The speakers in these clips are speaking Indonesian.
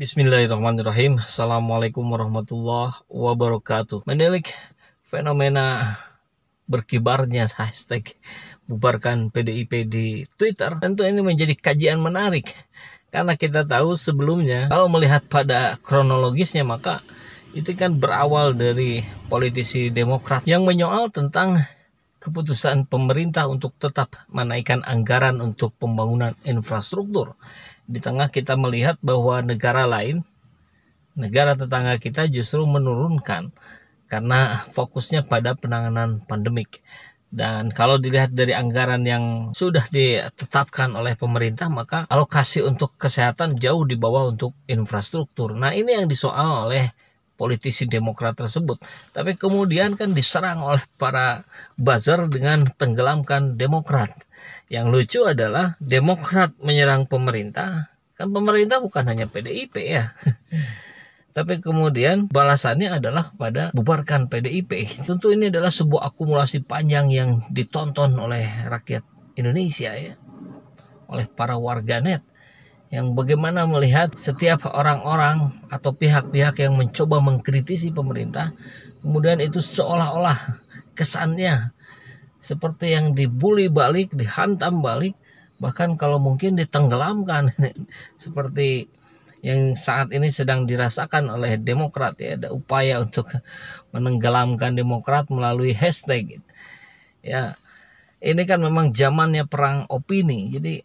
Bismillahirrahmanirrahim. Assalamualaikum warahmatullahi wabarakatuh. Menilik fenomena berkibarnya hashtag bubarkan PDIP di Twitter, tentu ini menjadi kajian menarik. Karena kita tahu sebelumnya, kalau melihat pada kronologisnya maka itu kan berawal dari politisi Demokrat yang menyoal tentang keputusan pemerintah untuk tetap menaikkan anggaran untuk pembangunan infrastruktur di tengah kita melihat bahwa negara lain, negara tetangga kita justru menurunkan karena fokusnya pada penanganan pandemik. Dan kalau dilihat dari anggaran yang sudah ditetapkan oleh pemerintah, maka alokasi untuk kesehatan jauh di bawah untuk infrastruktur. Nah, ini yang disoal oleh politisi Demokrat tersebut. Tapi kemudian kan diserang oleh para buzzer dengan tenggelamkan Demokrat. Yang lucu adalah Demokrat menyerang pemerintah, kan pemerintah bukan hanya PDIP ya. Tapi kemudian balasannya adalah pada bubarkan PDIP. Tentu ini adalah sebuah akumulasi panjang yang ditonton oleh rakyat Indonesia ya, oleh para warganet yang bagaimana melihat setiap orang-orang atau pihak-pihak yang mencoba mengkritisi pemerintah kemudian itu seolah-olah kesannya seperti yang dibully balik, dihantam balik, bahkan kalau mungkin ditenggelamkan seperti yang saat ini sedang dirasakan oleh Demokrat ya ada upaya untuk menenggelamkan Demokrat melalui hashtag ya ini kan memang zamannya perang opini jadi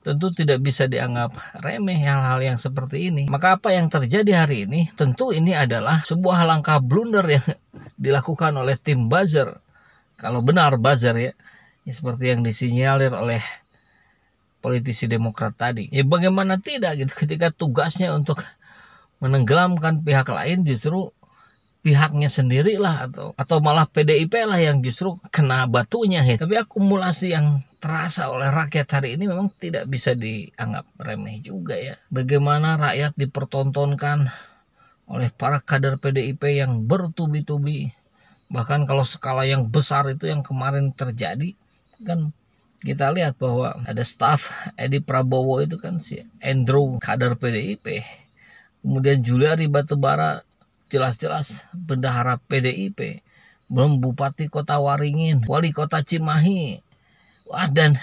tentu tidak bisa dianggap remeh hal-hal yang seperti ini. Maka apa yang terjadi hari ini tentu ini adalah sebuah langkah blunder yang dilakukan oleh tim buzzer. Kalau benar buzzer ya, ya seperti yang disinyalir oleh politisi Demokrat tadi. Ya bagaimana tidak gitu ketika tugasnya untuk menenggelamkan pihak lain justru pihaknya sendirilah atau atau malah PDIP lah yang justru kena batunya ya. Tapi akumulasi yang terasa oleh rakyat hari ini memang tidak bisa dianggap remeh juga ya. Bagaimana rakyat dipertontonkan oleh para kader PDIP yang bertubi-tubi. Bahkan kalau skala yang besar itu yang kemarin terjadi kan kita lihat bahwa ada staff Edi Prabowo itu kan si Andrew kader PDIP. Kemudian Juliari Batubara jelas-jelas bendahara PDIP. Belum Bupati Kota Waringin, Wali Kota Cimahi, Wah, dan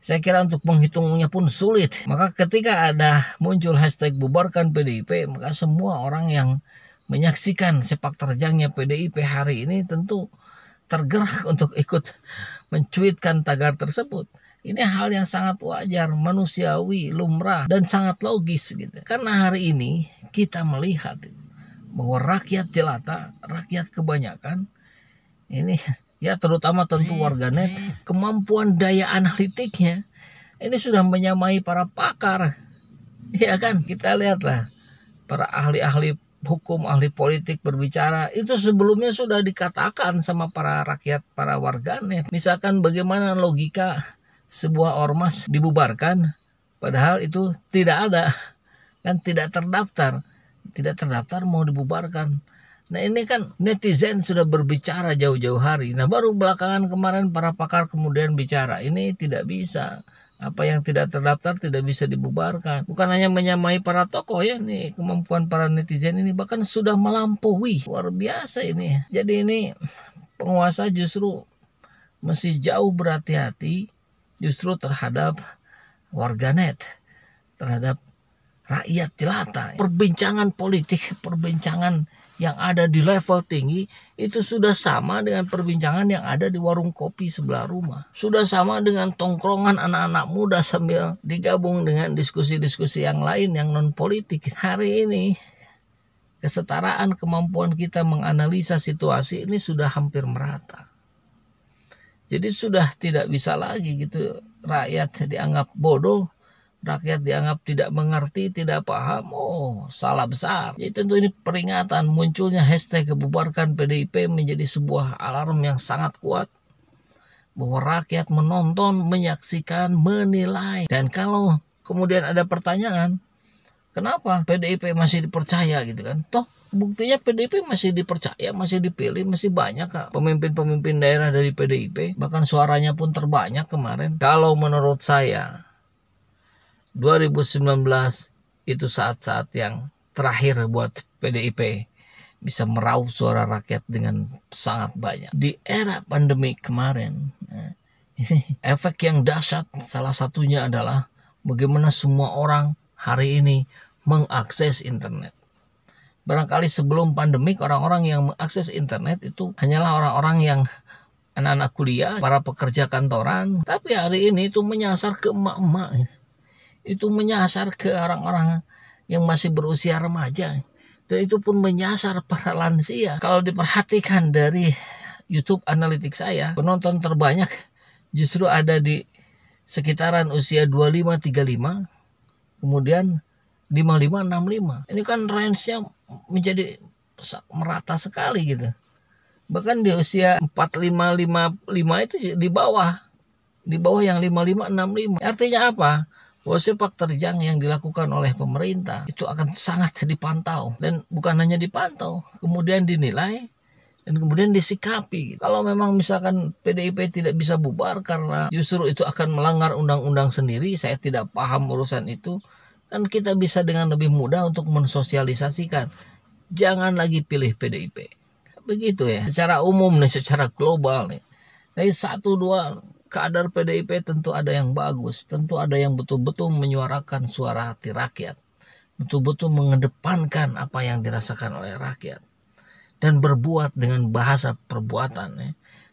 saya kira untuk menghitungnya pun sulit. Maka ketika ada muncul hashtag bubarkan PDIP, maka semua orang yang menyaksikan sepak terjangnya PDIP hari ini tentu tergerak untuk ikut mencuitkan tagar tersebut. Ini hal yang sangat wajar, manusiawi, lumrah, dan sangat logis gitu. Karena hari ini kita melihat bahwa rakyat jelata, rakyat kebanyakan ini ya terutama tentu iya. warganet kemampuan daya analitiknya ini sudah menyamai para pakar ya kan kita lihatlah para ahli-ahli hukum ahli politik berbicara itu sebelumnya sudah dikatakan sama para rakyat para warganet misalkan bagaimana logika sebuah ormas dibubarkan padahal itu tidak ada kan tidak terdaftar tidak terdaftar mau dibubarkan Nah ini kan netizen sudah berbicara jauh-jauh hari. Nah baru belakangan kemarin para pakar kemudian bicara ini tidak bisa. Apa yang tidak terdaftar tidak bisa dibubarkan. Bukan hanya menyamai para tokoh ya nih kemampuan para netizen ini bahkan sudah melampaui luar biasa ini. Jadi ini penguasa justru masih jauh berhati-hati justru terhadap warganet terhadap rakyat jelata. Perbincangan politik, perbincangan yang ada di level tinggi itu sudah sama dengan perbincangan yang ada di warung kopi sebelah rumah. Sudah sama dengan tongkrongan anak-anak muda sambil digabung dengan diskusi-diskusi yang lain yang non politik. Hari ini kesetaraan kemampuan kita menganalisa situasi ini sudah hampir merata. Jadi sudah tidak bisa lagi gitu rakyat dianggap bodoh rakyat dianggap tidak mengerti, tidak paham, oh salah besar. Jadi ya, tentu ini peringatan munculnya hashtag kebubarkan PDIP menjadi sebuah alarm yang sangat kuat bahwa rakyat menonton, menyaksikan, menilai. Dan kalau kemudian ada pertanyaan, kenapa PDIP masih dipercaya gitu kan? Toh buktinya PDIP masih dipercaya, masih dipilih, masih banyak kak pemimpin-pemimpin daerah dari PDIP, bahkan suaranya pun terbanyak kemarin. Kalau menurut saya, 2019 itu saat-saat yang terakhir buat PDIP bisa meraup suara rakyat dengan sangat banyak. Di era pandemi kemarin, eh, efek yang dahsyat salah satunya adalah bagaimana semua orang hari ini mengakses internet. Barangkali sebelum pandemi orang-orang yang mengakses internet itu hanyalah orang-orang yang anak-anak kuliah, para pekerja kantoran, tapi hari ini itu menyasar ke emak-emak itu menyasar ke orang-orang yang masih berusia remaja dan itu pun menyasar para lansia. Kalau diperhatikan dari YouTube analitik saya, penonton terbanyak justru ada di sekitaran usia 25 35 kemudian 55 65. Ini kan range-nya menjadi merata sekali gitu. Bahkan di usia 45 55 itu di bawah di bawah yang 55 65. Artinya apa? bahwa sepak terjang yang dilakukan oleh pemerintah itu akan sangat dipantau dan bukan hanya dipantau, kemudian dinilai dan kemudian disikapi. Kalau memang misalkan PDIP tidak bisa bubar karena justru itu akan melanggar undang-undang sendiri, saya tidak paham urusan itu, kan kita bisa dengan lebih mudah untuk mensosialisasikan. Jangan lagi pilih PDIP. Begitu ya, secara umum nih, secara global nih. Dari satu dua kader PDIP tentu ada yang bagus, tentu ada yang betul-betul menyuarakan suara hati rakyat, betul-betul mengedepankan apa yang dirasakan oleh rakyat, dan berbuat dengan bahasa perbuatan, ya.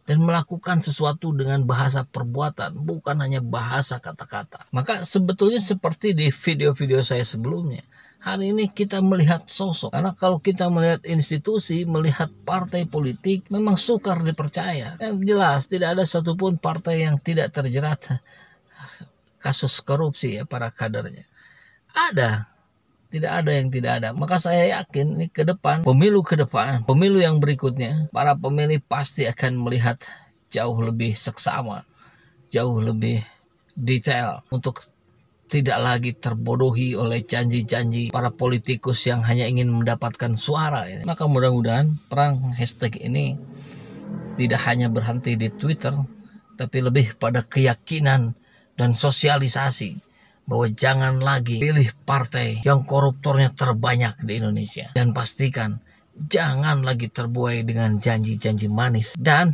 dan melakukan sesuatu dengan bahasa perbuatan, bukan hanya bahasa kata-kata. Maka sebetulnya seperti di video-video saya sebelumnya, Hari ini kita melihat sosok, karena kalau kita melihat institusi, melihat partai politik, memang sukar dipercaya. Yang jelas, tidak ada satupun partai yang tidak terjerat kasus korupsi ya para kadernya. Ada, tidak ada yang tidak ada. Maka saya yakin ini ke depan, pemilu ke depan, pemilu yang berikutnya, para pemilih pasti akan melihat jauh lebih seksama, jauh lebih detail untuk tidak lagi terbodohi oleh janji-janji para politikus yang hanya ingin mendapatkan suara. Ya. Maka mudah-mudahan perang hashtag ini tidak hanya berhenti di Twitter, tapi lebih pada keyakinan dan sosialisasi bahwa jangan lagi pilih partai yang koruptornya terbanyak di Indonesia. Dan pastikan jangan lagi terbuai dengan janji-janji manis dan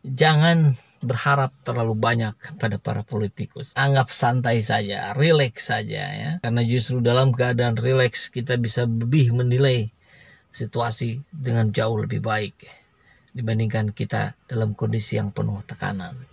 jangan berharap terlalu banyak pada para politikus. Anggap santai saja, rileks saja ya. Karena justru dalam keadaan rileks kita bisa lebih menilai situasi dengan jauh lebih baik dibandingkan kita dalam kondisi yang penuh tekanan.